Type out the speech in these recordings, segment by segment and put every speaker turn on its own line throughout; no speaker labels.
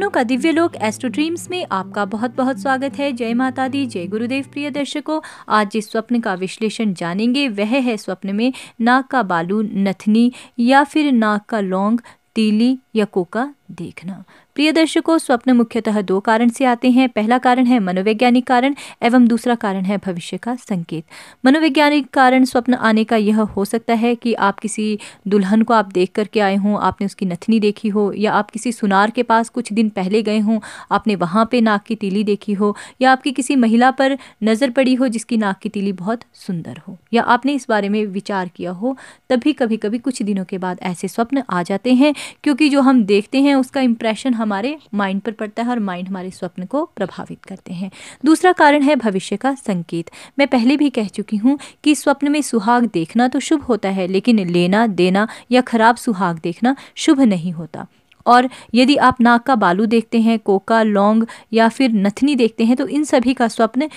सपनों का दिव्य लोक एस्ट्रो ड्रीम्स में आपका बहुत बहुत स्वागत है जय माता दी जय गुरुदेव प्रिय दर्शकों आज जिस स्वप्न का विश्लेषण जानेंगे वह है स्वप्न में नाक का बालू नथनी या फिर नाक का लौंग तीली या कोका देखना प्रिय दर्शकों स्वप्न मुख्यतः दो कारण से आते हैं पहला कारण है मनोवैज्ञानिक कारण एवं दूसरा कारण है भविष्य का संकेत मनोवैज्ञानिक कारण स्वप्न आने का यह हो सकता है कि आप किसी दुल्हन को आप देख करके आए हों आपने उसकी नथनी देखी हो या आप किसी सुनार के पास कुछ दिन पहले गए हों आपने वहाँ पर नाक की तीली देखी हो या आपकी किसी महिला पर नज़र पड़ी हो जिसकी नाक की तीली बहुत सुंदर हो या आपने इस बारे में विचार किया हो तभी कभी कभी कुछ दिनों के बाद ऐसे स्वप्न आ जाते हैं क्योंकि जो हम देखते हैं हैं उसका इम्प्रेशन हमारे माइंड पर पड़ता है और माइंड हमारे स्वप्न को प्रभावित करते हैं दूसरा कारण है भविष्य का संकेत मैं पहले भी कह चुकी हूँ कि स्वप्न में सुहाग देखना तो शुभ होता है लेकिन लेना देना या खराब सुहाग देखना शुभ नहीं होता और यदि आप नाक का बालू देखते हैं कोका लौंग या फिर नथनी देखते हैं तो इन सभी का स्वप्न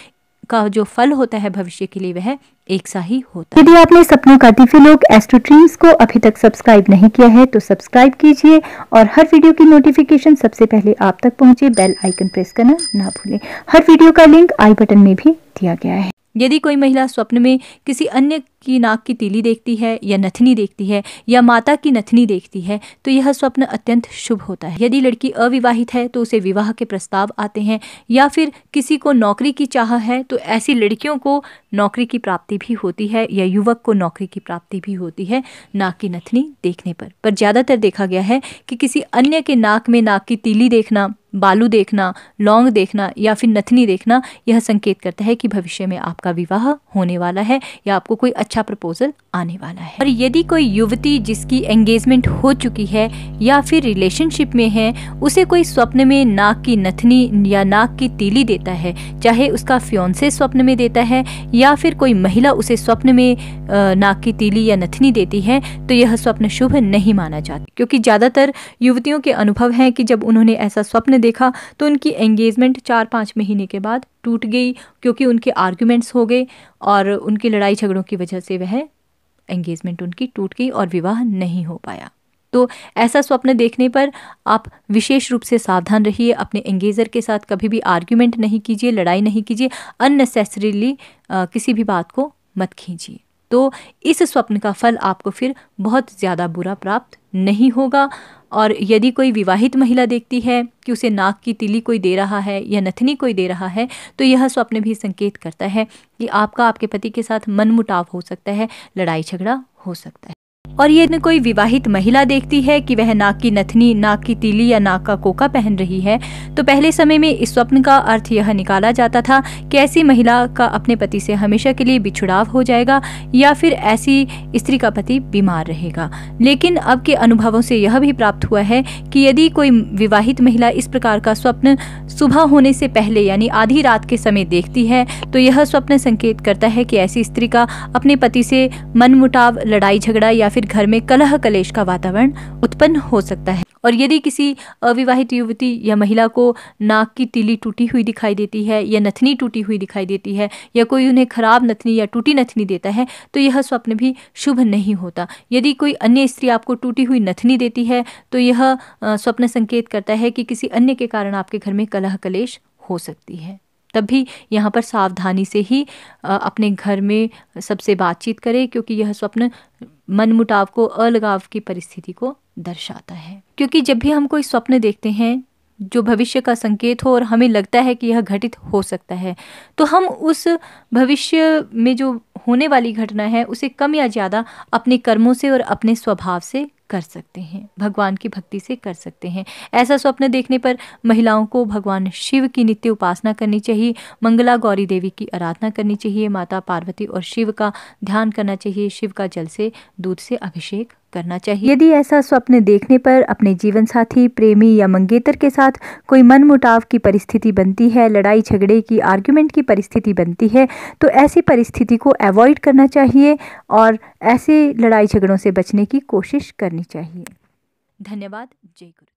का जो फल होता है भविष्य के लिए वह एक सा ही होता है यदि आपने सपनों का दिव्य लोग एस्ट्रो ड्रीम्स को अभी तक सब्सक्राइब नहीं किया है तो सब्सक्राइब कीजिए और हर वीडियो की नोटिफिकेशन सबसे पहले आप तक पहुंचे बेल आइकन प्रेस करना ना भूलें हर वीडियो का लिंक आई बटन में भी दिया गया है यदि कोई महिला स्वप्न में किसी अन्य की नाक की तीली देखती है या नथनी देखती है या माता की नथनी देखती है तो यह स्वप्न अत्यंत शुभ होता है यदि लड़की अविवाहित है तो उसे विवाह के प्रस्ताव आते हैं या फिर किसी को नौकरी की चाह है तो ऐसी लड़कियों को नौकरी की प्राप्ति भी होती है या युवक को नौकरी की प्राप्ति भी होती है नाक की नथनी देखने पर पर ज़्यादातर देखा गया है कि किसी अन्य के नाक में नाक की तीली देखना बालू देखना लौंग देखना या फिर नथनी देखना यह संकेत करता है कि भविष्य में आपका विवाह होने वाला है या आपको कोई अच्छा अच्छा प्रपोजल आने वाला है और यदि कोई युवती जिसकी एंगेजमेंट हो चुकी है या फिर रिलेशनशिप में है उसे कोई स्वप्न में नाक की नथनी या नाक की तीली देता है चाहे उसका फ्योन्से स्वप्न में देता है या फिर कोई महिला उसे स्वप्न में नाक की तीली या नथनी देती है तो यह स्वप्न शुभ नहीं माना जाता क्योंकि ज़्यादातर युवतियों के अनुभव है कि जब उन्होंने ऐसा स्वप्न देखा तो उनकी एंगेजमेंट चार पाँच महीने के बाद टूट गई क्योंकि उनके आर्ग्यूमेंट्स हो गए और उनकी लड़ाई झगड़ों की वजह से वह एंगेजमेंट उनकी टूट गई और विवाह नहीं हो पाया तो ऐसा स्वप्न देखने पर आप विशेष रूप से सावधान रहिए अपने एंगेजर के साथ कभी भी आर्ग्यूमेंट नहीं कीजिए लड़ाई नहीं कीजिए अननेसेसरीली किसी भी बात को मत खींचिए तो इस स्वप्न का फल आपको फिर बहुत ज़्यादा बुरा प्राप्त नहीं होगा और यदि कोई विवाहित महिला देखती है कि उसे नाक की तिली कोई दे रहा है या नथनी कोई दे रहा है तो यह स्वप्न भी संकेत करता है कि आपका आपके पति के साथ मनमुटाव हो सकता है लड़ाई झगड़ा हो सकता है और ये न कोई विवाहित महिला देखती है कि वह नाक की नथनी नाक की तीली या नाक का कोका पहन रही है तो पहले समय में इस स्वप्न का अर्थ यह निकाला जाता था कि ऐसी महिला का अपने पति से हमेशा के लिए बिछुड़ाव हो जाएगा या फिर ऐसी स्त्री का पति बीमार रहेगा लेकिन अब के अनुभवों से यह भी प्राप्त हुआ है कि यदि कोई विवाहित महिला इस प्रकार का स्वप्न सुबह होने से पहले यानी आधी रात के समय देखती है तो यह स्वप्न संकेत करता है कि ऐसी स्त्री का अपने पति से मनमुटाव लड़ाई झगड़ा या फिर फिर घर में कलह कलेश का वातावरण उत्पन्न हो सकता है और यदि किसी अविवाहित युवती या महिला को नाक की तीली टूटी हुई दिखाई देती है या नथनी टूटी हुई दिखाई देती है या कोई उन्हें खराब नथनी या टूटी नथनी देता है तो यह स्वप्न भी शुभ नहीं होता यदि कोई अन्य स्त्री आपको टूटी हुई नथनी देती है तो यह स्वप्न संकेत करता है कि किसी अन्य के कारण आपके घर में कलह कलेश हो सकती है तब भी यहाँ पर सावधानी से ही अपने घर में सबसे बातचीत करें क्योंकि यह स्वप्न मनमुटाव को अलगाव की परिस्थिति को दर्शाता है क्योंकि जब भी हम कोई स्वप्न देखते हैं जो भविष्य का संकेत हो और हमें लगता है कि यह घटित हो सकता है तो हम उस भविष्य में जो होने वाली घटना है उसे कम या ज़्यादा अपने कर्मों से और अपने स्वभाव से कर सकते हैं भगवान की भक्ति से कर सकते हैं ऐसा स्वप्न देखने पर महिलाओं को भगवान शिव की नित्य उपासना करनी चाहिए मंगला गौरी देवी की आराधना करनी चाहिए माता पार्वती और शिव का ध्यान करना चाहिए शिव का जल से दूध से अभिषेक करना चाहिए यदि ऐसा स्वप्न देखने पर अपने जीवन साथी प्रेमी या मंगेतर के साथ कोई मन मुटाव की परिस्थिति बनती है लड़ाई झगड़े की आर्ग्यूमेंट की परिस्थिति बनती है तो ऐसी परिस्थिति को अवॉइड करना चाहिए और ऐसे लड़ाई झगड़ों से बचने की कोशिश करनी चाहिए धन्यवाद जय गुरु